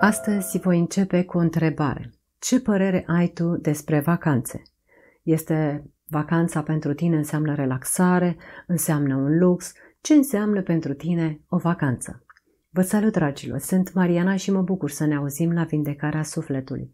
Astăzi voi începe cu o întrebare. Ce părere ai tu despre vacanțe? Este vacanța pentru tine înseamnă relaxare, înseamnă un lux? Ce înseamnă pentru tine o vacanță? Vă salut, dragilor! Sunt Mariana și mă bucur să ne auzim la Vindecarea Sufletului.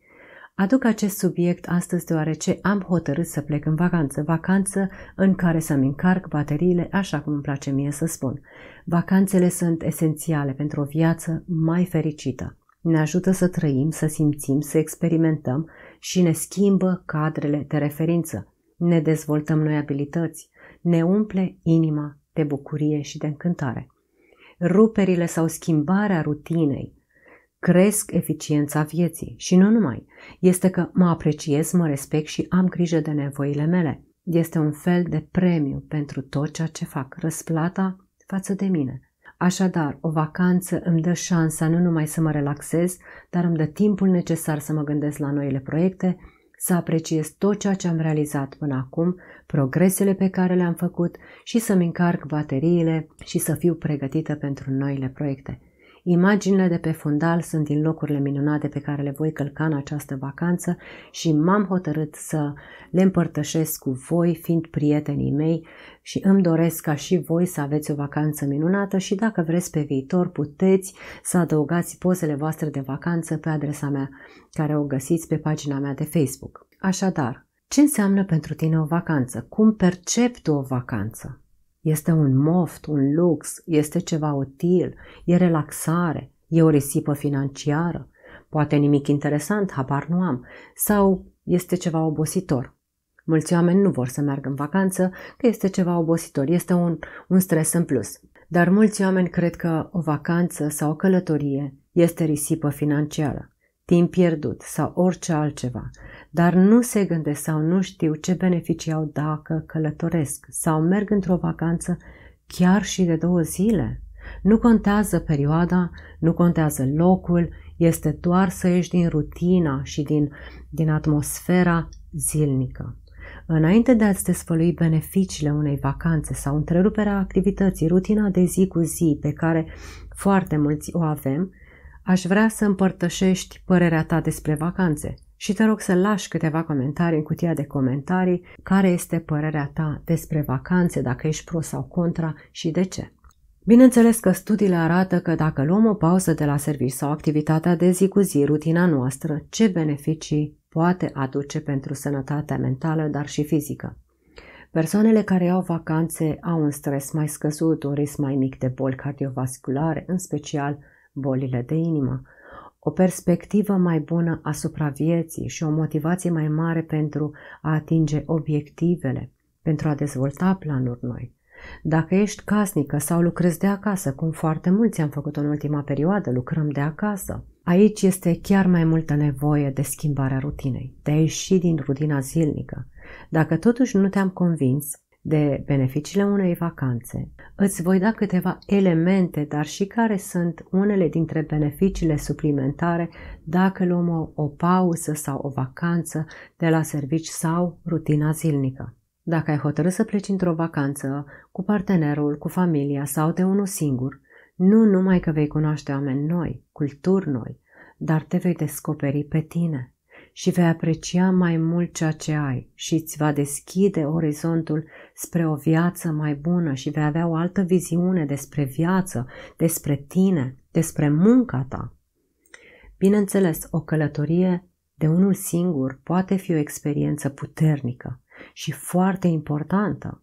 Aduc acest subiect astăzi deoarece am hotărât să plec în vacanță, vacanță în care să-mi încarc bateriile, așa cum îmi place mie să spun. Vacanțele sunt esențiale pentru o viață mai fericită ne ajută să trăim, să simțim, să experimentăm și ne schimbă cadrele de referință. Ne dezvoltăm noi abilități, ne umple inima de bucurie și de încântare. Ruperile sau schimbarea rutinei cresc eficiența vieții și nu numai. Este că mă apreciez, mă respect și am grijă de nevoile mele. Este un fel de premiu pentru tot ceea ce fac, răsplata față de mine. Așadar, o vacanță îmi dă șansa nu numai să mă relaxez, dar îmi dă timpul necesar să mă gândesc la noile proiecte, să apreciez tot ceea ce am realizat până acum, progresele pe care le-am făcut și să-mi încarc bateriile și să fiu pregătită pentru noile proiecte. Imaginile de pe fundal sunt din locurile minunate pe care le voi călca în această vacanță și m-am hotărât să le împărtășesc cu voi, fiind prietenii mei și îmi doresc ca și voi să aveți o vacanță minunată și dacă vreți pe viitor puteți să adăugați pozele voastre de vacanță pe adresa mea, care o găsiți pe pagina mea de Facebook. Așadar, ce înseamnă pentru tine o vacanță? Cum percepi tu o vacanță? Este un moft, un lux, este ceva util, e relaxare, e o risipă financiară, poate nimic interesant, habar nu am, sau este ceva obositor. Mulți oameni nu vor să meargă în vacanță că este ceva obositor, este un, un stres în plus. Dar mulți oameni cred că o vacanță sau o călătorie este risipă financiară timp pierdut sau orice altceva, dar nu se gândesc sau nu știu ce beneficii au dacă călătoresc sau merg într-o vacanță chiar și de două zile. Nu contează perioada, nu contează locul, este doar să ieși din rutina și din, din atmosfera zilnică. Înainte de a-ți desfălui beneficiile unei vacanțe sau întreruperea activității, rutina de zi cu zi pe care foarte mulți o avem, Aș vrea să împărtășești părerea ta despre vacanțe și te rog să lași câteva comentarii în cutia de comentarii care este părerea ta despre vacanțe, dacă ești pro sau contra și de ce. Bineînțeles că studiile arată că dacă luăm o pauză de la serviciu sau activitatea de zi cu zi, rutina noastră, ce beneficii poate aduce pentru sănătatea mentală, dar și fizică. Persoanele care au vacanțe au un stres mai scăzut, un risc mai mic de boli cardiovasculare, în special bolile de inimă, o perspectivă mai bună asupra vieții și o motivație mai mare pentru a atinge obiectivele, pentru a dezvolta planuri noi. Dacă ești casnică sau lucrezi de acasă, cum foarte mulți am făcut în ultima perioadă, lucrăm de acasă, aici este chiar mai multă nevoie de schimbarea rutinei, de a ieși din rutina zilnică. Dacă totuși nu te-am convins, de beneficiile unei vacanțe. Îți voi da câteva elemente, dar și care sunt unele dintre beneficiile suplimentare dacă luăm o, o pauză sau o vacanță de la servici sau rutina zilnică. Dacă ai hotărât să pleci într-o vacanță cu partenerul, cu familia sau de unul singur, nu numai că vei cunoaște oameni noi, culturi noi, dar te vei descoperi pe tine și vei aprecia mai mult ceea ce ai și îți va deschide orizontul spre o viață mai bună și vei avea o altă viziune despre viață, despre tine, despre munca ta. Bineînțeles, o călătorie de unul singur poate fi o experiență puternică și foarte importantă,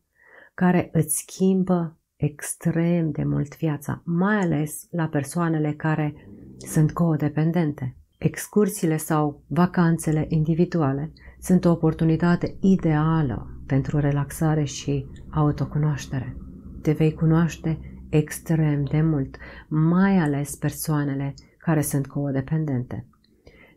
care îți schimbă extrem de mult viața, mai ales la persoanele care sunt codependente. Excursiile sau vacanțele individuale sunt o oportunitate ideală pentru relaxare și autocunoaștere. Te vei cunoaște extrem de mult, mai ales persoanele care sunt codependente.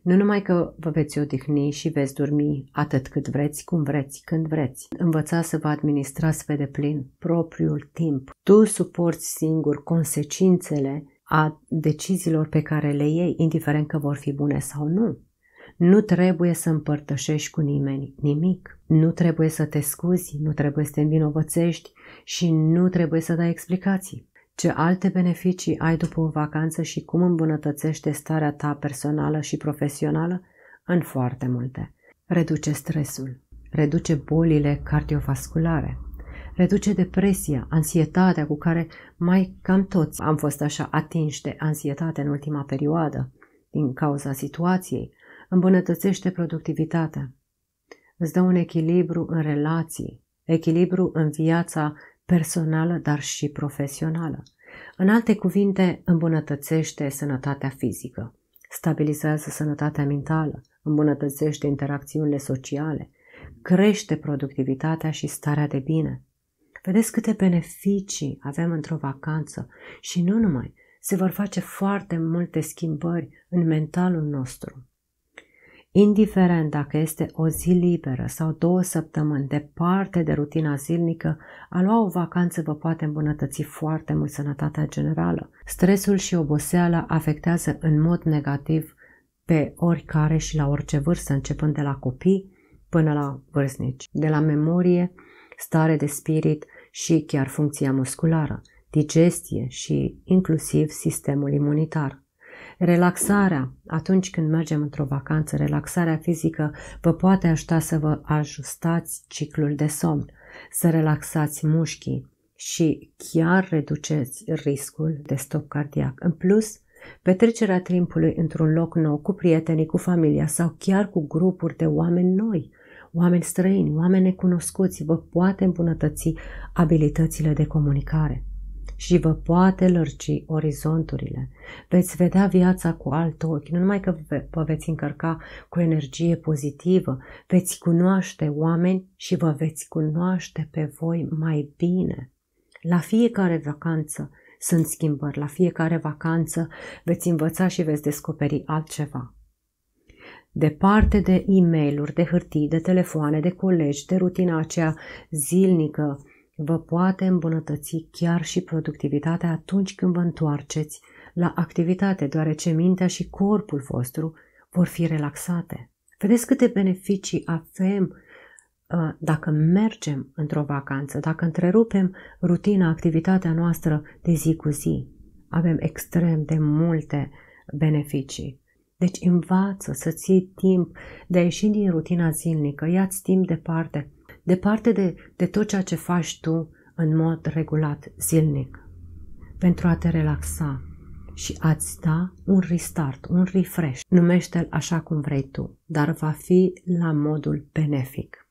Nu numai că vă veți odihni și veți dormi atât cât vreți, cum vreți, când vreți. Învățați să vă administrați pe deplin propriul timp. Tu suporți singur consecințele a deciziilor pe care le iei, indiferent că vor fi bune sau nu. Nu trebuie să împărtășești cu nimeni nimic. Nu trebuie să te scuzi, nu trebuie să te învinovățești și nu trebuie să dai explicații. Ce alte beneficii ai după o vacanță și cum îmbunătățește starea ta personală și profesională? În foarte multe. Reduce stresul, reduce bolile cardiovasculare, reduce depresia, anxietatea cu care mai cam toți am fost așa atinși de anxietate în ultima perioadă, din cauza situației, îmbunătățește productivitatea. Îți dă un echilibru în relații, echilibru în viața personală, dar și profesională. În alte cuvinte, îmbunătățește sănătatea fizică, stabilizează sănătatea mentală, îmbunătățește interacțiunile sociale, crește productivitatea și starea de bine. Vedeți câte beneficii avem într-o vacanță și nu numai, se vor face foarte multe schimbări în mentalul nostru. Indiferent dacă este o zi liberă sau două săptămâni departe de rutina zilnică, a lua o vacanță vă poate îmbunătăți foarte mult sănătatea generală. Stresul și oboseala afectează în mod negativ pe oricare și la orice vârstă, începând de la copii până la vârstnici, de la memorie, stare de spirit, și chiar funcția musculară, digestie și inclusiv sistemul imunitar. Relaxarea, atunci când mergem într-o vacanță, relaxarea fizică vă poate ajuta să vă ajustați ciclul de somn, să relaxați mușchii și chiar reduceți riscul de stop cardiac. În plus, petrecerea timpului într-un loc nou cu prietenii, cu familia sau chiar cu grupuri de oameni noi – oameni străini, oameni necunoscuți, vă poate îmbunătăți abilitățile de comunicare și vă poate lărgi orizonturile. Veți vedea viața cu alt ochi, nu numai că vă veți încărca cu energie pozitivă, veți cunoaște oameni și vă veți cunoaște pe voi mai bine. La fiecare vacanță sunt schimbări, la fiecare vacanță veți învăța și veți descoperi altceva departe de e mail de hârtii, de telefoane, de colegi, de rutina aceea zilnică, vă poate îmbunătăți chiar și productivitatea atunci când vă întoarceți la activitate, deoarece mintea și corpul vostru vor fi relaxate. Vedeți câte beneficii avem uh, dacă mergem într-o vacanță, dacă întrerupem rutina, activitatea noastră de zi cu zi. Avem extrem de multe beneficii. Deci învață să-ți iei timp de a ieși din rutina zilnică, ia-ți timp departe, departe de, de tot ceea ce faci tu în mod regulat zilnic, pentru a te relaxa și a-ți da un restart, un refresh. Numește-l așa cum vrei tu, dar va fi la modul benefic.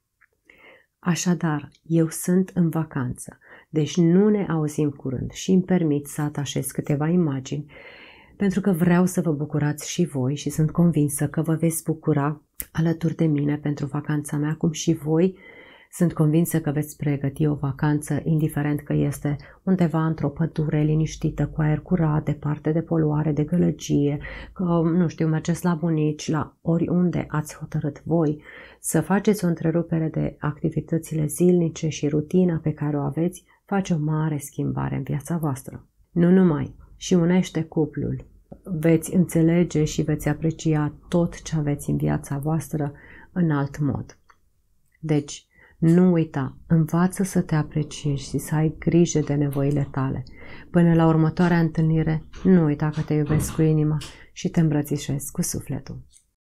Așadar, eu sunt în vacanță, deci nu ne auzim curând și îmi permit să atașez câteva imagini pentru că vreau să vă bucurați și voi și sunt convinsă că vă veți bucura alături de mine pentru vacanța mea, cum și voi sunt convinsă că veți pregăti o vacanță, indiferent că este undeva într-o pădure liniștită, cu aer curat, departe de poluare, de gălăgie, că, nu știu, mergeți la bunici, la oriunde ați hotărât voi, să faceți o întrerupere de activitățile zilnice și rutina pe care o aveți, face o mare schimbare în viața voastră. Nu numai, și unește cuplul. Veți înțelege și veți aprecia tot ce aveți în viața voastră în alt mod. Deci, nu uita, învață să te apreciezi și să ai grijă de nevoile tale. Până la următoarea întâlnire, nu uita că te iubesc cu inima și te îmbrățișez cu sufletul.